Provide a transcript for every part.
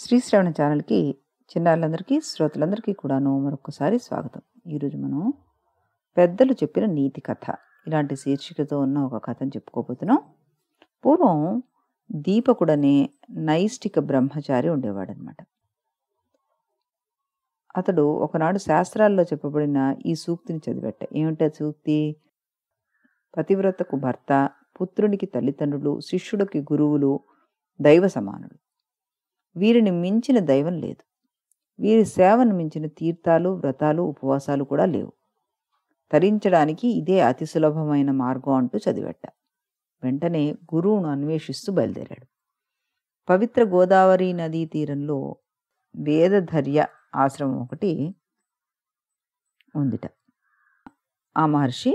శ్రీశ్రవణ ఛానల్కి చిన్నారులందరికీ శ్రోతలందరికీ కూడాను మరొకసారి స్వాగతం ఈరోజు మనం పెద్దలు చెప్పిన నీతి కథ ఇలాంటి శీర్షికతో ఉన్న ఒక కథను చెప్పుకోబోతున్నాం పూర్వం దీపకుడనే నైష్టిక బ్రహ్మచారి ఉండేవాడనమాట అతడు ఒకనాడు శాస్త్రాల్లో చెప్పబడిన ఈ సూక్తిని చదివట్ట ఏమిటా సూక్తి పతివ్రతకు భర్త పుత్రునికి తల్లిదండ్రులు శిష్యుడికి గురువులు దైవ సమానులు వీరిని మించిన దైవం లేదు వీరి సేవను మించిన తీర్థాలు వ్రతాలు ఉపవాసాలు కూడా లేవు తరించడానికి ఇదే అతి సులభమైన మార్గం అంటూ చదివెట్ట వెంటనే గురువును అన్వేషిస్తూ బయలుదేరాడు పవిత్ర గోదావరి నదీ తీరంలో వేదధర్య ఆశ్రమం ఒకటి ఉందిట ఆ మహర్షి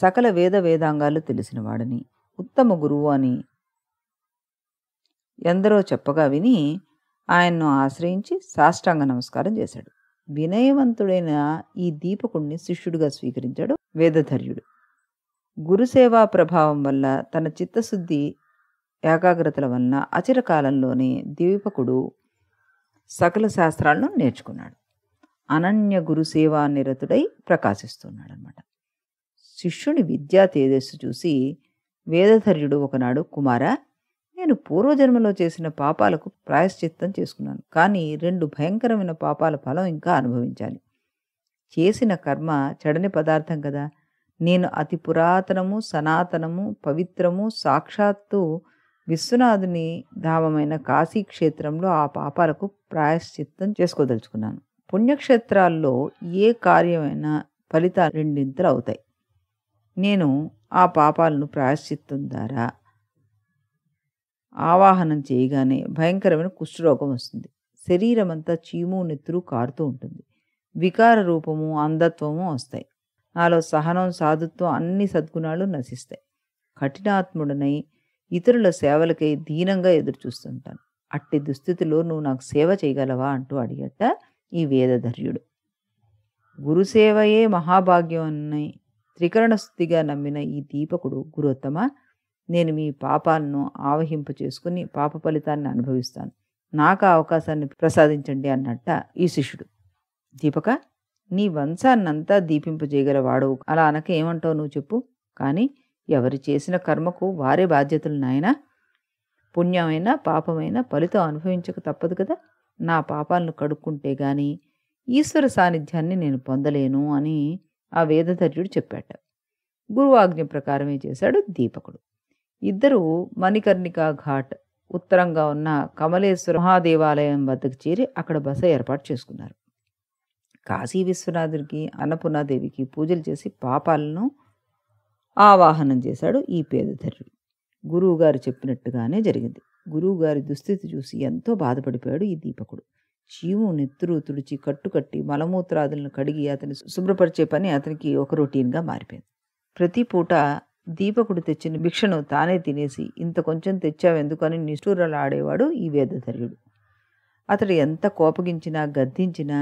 సకల వేద వేదాంగాలు తెలిసినవాడని ఉత్తమ గురువు అని ఎందరో చెప్పగా విని ఆయన్ను ఆశ్రయించి సాష్టాంగ నమస్కారం చేశాడు వినయవంతుడైన ఈ దీపకుణ్ణి శిష్యుడిగా స్వీకరించాడు వేదధర్యుడు గురుసేవా ప్రభావం వల్ల తన చిత్తశుద్ధి ఏకాగ్రతల వలన అచిర కాలంలోనే దీపకుడు సకల శాస్త్రాలను నేర్చుకున్నాడు అనన్య గురుసేవా నిరతుడై ప్రకాశిస్తున్నాడు అనమాట శిష్యుని విద్యా తేజస్సు చూసి వేదధర్యుడు ఒకనాడు కుమార నేను పూర్వజన్మలో చేసిన పాపాలకు ప్రాయశ్చిత్తం చేసుకున్నాను కానీ రెండు భయంకరమైన పాపాల ఫలం ఇంకా అనుభవించాలి చేసిన కర్మ చెడని పదార్థం కదా నేను అతి పురాతనము సనాతనము పవిత్రము సాక్షాత్తు విశ్వనాథుని ధామమైన కాశీ క్షేత్రంలో ఆ పాపాలకు ప్రాయశ్చిత్తం చేసుకోదలుచుకున్నాను పుణ్యక్షేత్రాల్లో ఏ కార్యమైన ఫలితాలు రెండింతలు అవుతాయి నేను ఆ పాపాలను ప్రాయశ్చిత్తం ద్వారా ఆవాహనం చేయగానే భయంకరమైన కుష్ఠరోగం వస్తుంది శరీరం అంతా చీము నెత్తురు కారుతూ ఉంటుంది వికార రూపము అంధత్వము వస్తాయి నాలో సహనం సాధుత్వం అన్ని సద్గుణాలు నశిస్తాయి కఠినాత్ముడనై ఇతరుల సేవలకై దీనంగా ఎదురుచూస్తుంటాను అట్టి దుస్థితిలో నువ్వు నాకు సేవ చేయగలవా అంటూ అడిగట ఈ వేదధర్యుడు గురుసేవయే మహాభాగ్యం అని త్రికరణ స్థుతిగా నమ్మిన ఈ దీపకుడు గురోత్తమ నేను మీ పాపాలను ఆవహింపు చేసుకుని పాప ఫలితాన్ని అనుభవిస్తాను నాకు అవకాశాన్ని ప్రసాదించండి అన్నట్ట ఈ శిష్యుడు దీపక నీ వంశాన్నంతా దీపింపజేయగల వాడవు అలా అనక ఏమంటావు నువ్వు చెప్పు కానీ ఎవరు చేసిన కర్మకు వారే బాధ్యతలు నాయన పుణ్యమైనా పాపమైనా ఫలితం అనుభవించక తప్పదు కదా నా పాపాలను కడుక్కుంటే గాని ఈశ్వర సాన్నిధ్యాన్ని నేను పొందలేను అని ఆ వేదధర్యుడు చెప్పాట గురువాజ్ఞ ప్రకారమే చేశాడు దీపకుడు ఇద్దరూ మణికర్ణికా ఘాట్ ఉత్తరంగా ఉన్న కమలేశ్వర మహాదేవాలయం వద్దకు చేరి అక్కడ బస ఏర్పాటు చేసుకున్నారు కాశీ విశ్వనాథుడికి అన్నపూర్ణాదేవికి పూజలు చేసి పాపాలను ఆవాహనం చేశాడు ఈ పేదధరుడు గురువుగారు చెప్పినట్టుగానే జరిగింది గురువుగారి దుస్థితి చూసి ఎంతో బాధపడిపోయాడు ఈ దీపకుడు జీవు నెత్తురు తుడిచి కట్టుకట్టి మలమూత్రాదులను కడిగి అతని శుభ్రపరిచే పని అతనికి ఒక రొటీన్గా మారిపోయింది ప్రతి పూట దీపకుడు తెచ్చిన భిక్షను తానే తినేసి ఇంత కొంచెం తెచ్చావెందుకని నిష్ఠూరాలు ఆడేవాడు ఈ వేదధర్యుడు అతడు ఎంత కోపగించినా గద్దించినా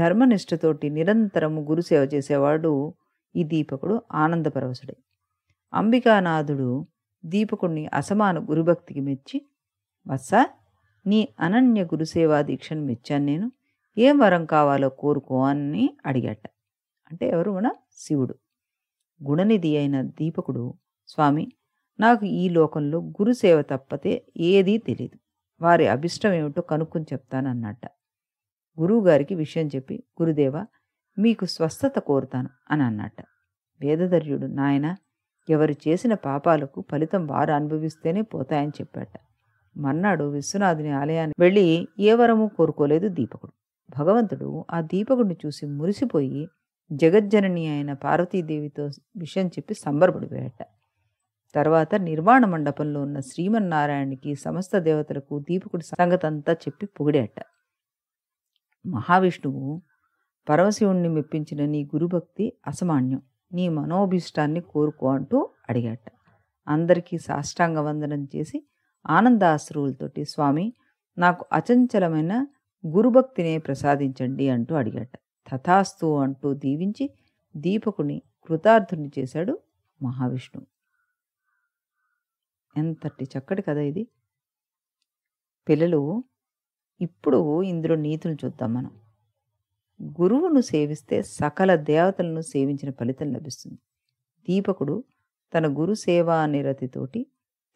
ధర్మనిష్టతోటి నిరంతరము గురుసేవ చేసేవాడు ఈ దీపకుడు ఆనందపరవశుడే అంబికానాథుడు దీపకుణ్ణి అసమాన గురుభక్తికి మెచ్చి వత్స నీ అనన్య గురుసేవా దీక్షను మెచ్చాను నేను ఏం వరం కావాలో కోరుకో అని అడిగట అంటే ఎవరు మన శివుడు గుణనిధి అయిన దీపకుడు స్వామి నాకు ఈ లోకంలో గురుసేవ తప్పతే ఏదీ తెలియదు వారి అభిష్టం ఏమిటో కనుక్కుని చెప్తానన్నట్ట గురువుగారికి విషయం చెప్పి గురుదేవ మీకు స్వస్థత కోరుతాను అని అన్నట్ట వేదధర్యుడు నాయన ఎవరు చేసిన పాపాలకు ఫలితం వారు అనుభవిస్తేనే పోతాయని చెప్పాట మర్నాడు విశ్వనాథుని ఆలయానికి వెళ్ళి ఏ వరము కోరుకోలేదు దీపకుడు భగవంతుడు ఆ దీపకుడిని చూసి మురిసిపోయి జగజ్జనని అయిన పార్వతీదేవితో విషయం చెప్పి సంబరపడిపోయాట తర్వాత నిర్వాణ మండపంలో ఉన్న శ్రీమన్నారాయణకి సమస్త దేవతలకు దీపకుడి సంగతంతా చెప్పి పొగిడాట మహావిష్ణువు పరమశివుణ్ణి మెప్పించిన నీ గురుభక్తి అసమాన్యం నీ మనోభీష్టాన్ని కోరుకో అంటూ అడిగాట అందరికీ సాష్టాంగ వందనం చేసి ఆనందాశ్రువులతోటి స్వామి నాకు అచంచలమైన గురుభక్తినే ప్రసాదించండి అంటూ అడిగాట తథాస్తు అంటూ దీవించి దీపకుని కృతార్థుని చేశాడు మహావిష్ణువు ఎంతటి చక్కటి కథ ఇది పిల్లలు ఇప్పుడు ఇందులో నీతులు చూద్దాం మనం గురువును సేవిస్తే సకల దేవతలను సేవించిన ఫలితం లభిస్తుంది దీపకుడు తన గురు సేవా నిరతితోటి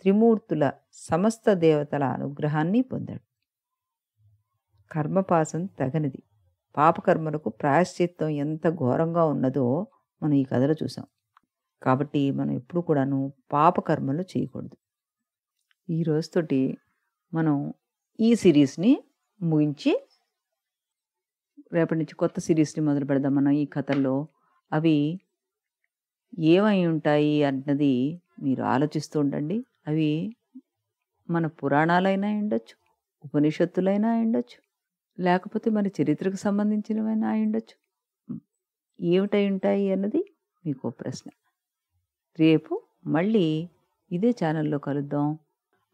త్రిమూర్తుల సమస్త దేవతల అనుగ్రహాన్ని పొందాడు కర్మపాసం తగనిది పాపకర్మలకు ప్రాయశ్చిత్తం ఎంత ఘోరంగా ఉన్నదో మనం ఈ కథలో చూసాం కాబట్టి మనం ఎప్పుడు కూడాను పాపకర్మలు చేయకూడదు ఈ రోజుతోటి మనం ఈ సిరీస్ని ముగించి రేపటి నుంచి కొత్త సిరీస్ని మొదలు పెడదాం మనం ఈ కథల్లో అవి ఏమై ఉంటాయి అన్నది మీరు ఆలోచిస్తూ ఉండండి అవి మన పురాణాలైనా ఉండొచ్చు ఉపనిషత్తులైనా ఉండొచ్చు లేకపోతే మన చరిత్రకు సంబంధించినవైనా అయి ఉండొచ్చు ఏమిటై ఉంటాయి అన్నది మీకు ప్రశ్న రేపు మళ్ళీ ఇదే ఛానల్లో కలుద్దాం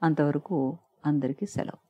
అంతవరకు అందరికీ సెలవు